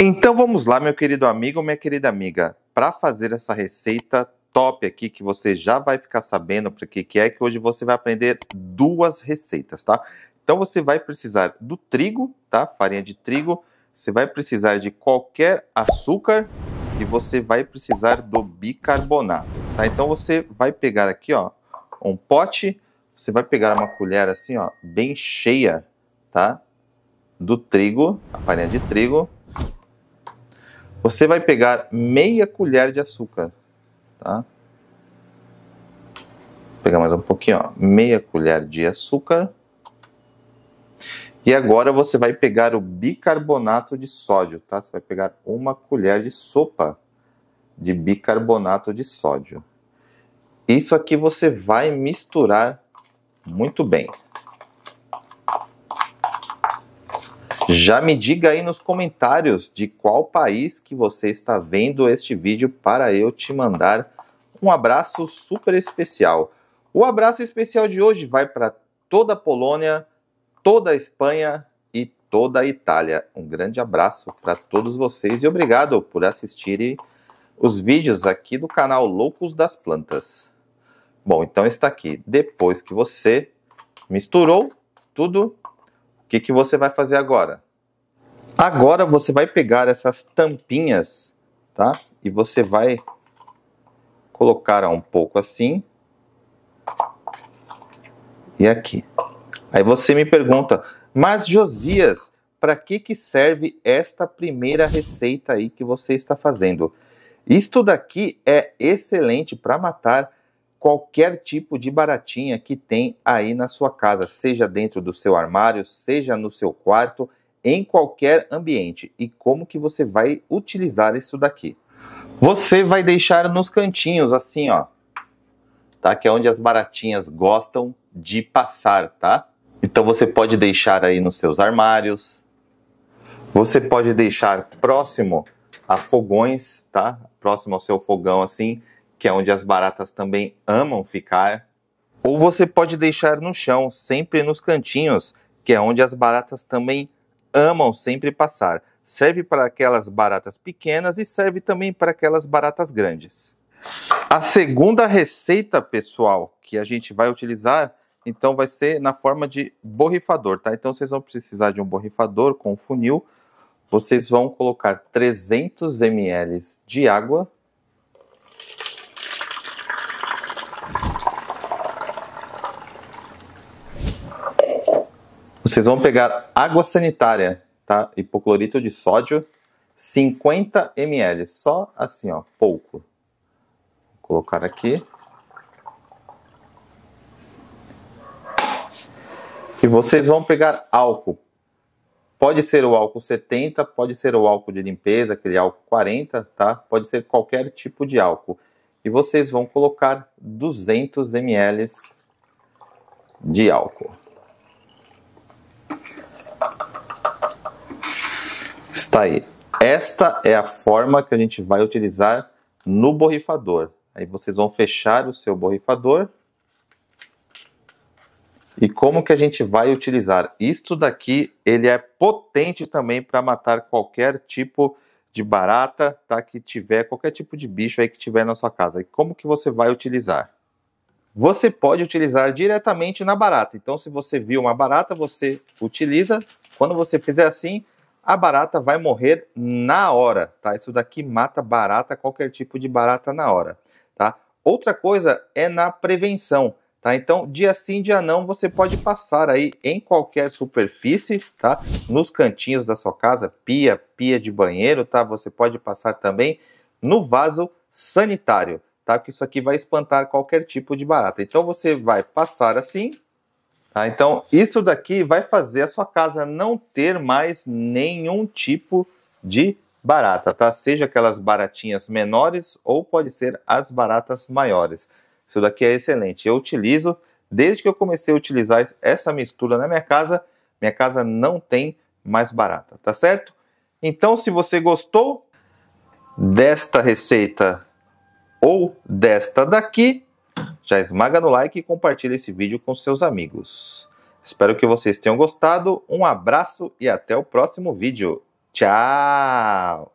Então vamos lá, meu querido amigo, minha querida amiga, para fazer essa receita top aqui que você já vai ficar sabendo para que que é que hoje você vai aprender duas receitas, tá? Então você vai precisar do trigo, tá? Farinha de trigo, você vai precisar de qualquer açúcar e você vai precisar do bicarbonato, tá? Então você vai pegar aqui, ó, um pote, você vai pegar uma colher assim, ó, bem cheia, tá? Do trigo, a farinha de trigo, você vai pegar meia colher de açúcar, tá? Vou pegar mais um pouquinho, ó. meia colher de açúcar. E agora você vai pegar o bicarbonato de sódio, tá? Você vai pegar uma colher de sopa de bicarbonato de sódio. Isso aqui você vai misturar muito bem. Já me diga aí nos comentários de qual país que você está vendo este vídeo para eu te mandar um abraço super especial. O abraço especial de hoje vai para toda a Polônia, toda a Espanha e toda a Itália. Um grande abraço para todos vocês e obrigado por assistirem os vídeos aqui do canal Loucos das Plantas. Bom, então está aqui. Depois que você misturou tudo, que, que você vai fazer agora? Agora você vai pegar essas tampinhas, tá? E você vai colocar um pouco assim. E aqui. Aí você me pergunta, mas Josias, para que, que serve esta primeira receita aí que você está fazendo? Isto daqui é excelente para matar qualquer tipo de baratinha que tem aí na sua casa, seja dentro do seu armário, seja no seu quarto, em qualquer ambiente. E como que você vai utilizar isso daqui? Você vai deixar nos cantinhos assim, ó. Tá? Que é onde as baratinhas gostam de passar, tá? Então você pode deixar aí nos seus armários. Você pode deixar próximo a fogões, tá? Próximo ao seu fogão assim que é onde as baratas também amam ficar, ou você pode deixar no chão, sempre nos cantinhos, que é onde as baratas também amam sempre passar. Serve para aquelas baratas pequenas e serve também para aquelas baratas grandes. A segunda receita, pessoal, que a gente vai utilizar, então vai ser na forma de borrifador, tá? Então vocês vão precisar de um borrifador com um funil. Vocês vão colocar 300 ml de água vocês vão pegar água sanitária, tá? Hipoclorito de sódio, 50 ml, só assim, ó, pouco. Vou colocar aqui. E vocês vão pegar álcool. Pode ser o álcool 70, pode ser o álcool de limpeza, aquele álcool 40, tá? Pode ser qualquer tipo de álcool. E vocês vão colocar 200 ml de álcool. Está aí. Esta é a forma que a gente vai utilizar no borrifador. Aí vocês vão fechar o seu borrifador. E como que a gente vai utilizar? Isto daqui, ele é potente também para matar qualquer tipo de barata, tá? Que tiver, qualquer tipo de bicho aí que tiver na sua casa. E como que você vai utilizar? Você pode utilizar diretamente na barata. Então, se você viu uma barata, você utiliza. Quando você fizer assim, a barata vai morrer na hora, tá? Isso daqui mata barata, qualquer tipo de barata na hora, tá? Outra coisa é na prevenção, tá? Então, dia sim, dia não, você pode passar aí em qualquer superfície, tá? Nos cantinhos da sua casa, pia, pia de banheiro, tá? Você pode passar também no vaso sanitário, tá? Que isso aqui vai espantar qualquer tipo de barata. Então, você vai passar assim, Tá? Então, isso daqui vai fazer a sua casa não ter mais nenhum tipo de barata, tá? Seja aquelas baratinhas menores ou pode ser as baratas maiores. Isso daqui é excelente. Eu utilizo, desde que eu comecei a utilizar essa mistura na minha casa, minha casa não tem mais barata, tá certo? Então, se você gostou desta receita ou desta daqui, já esmaga no like e compartilha esse vídeo com seus amigos. Espero que vocês tenham gostado. Um abraço e até o próximo vídeo. Tchau!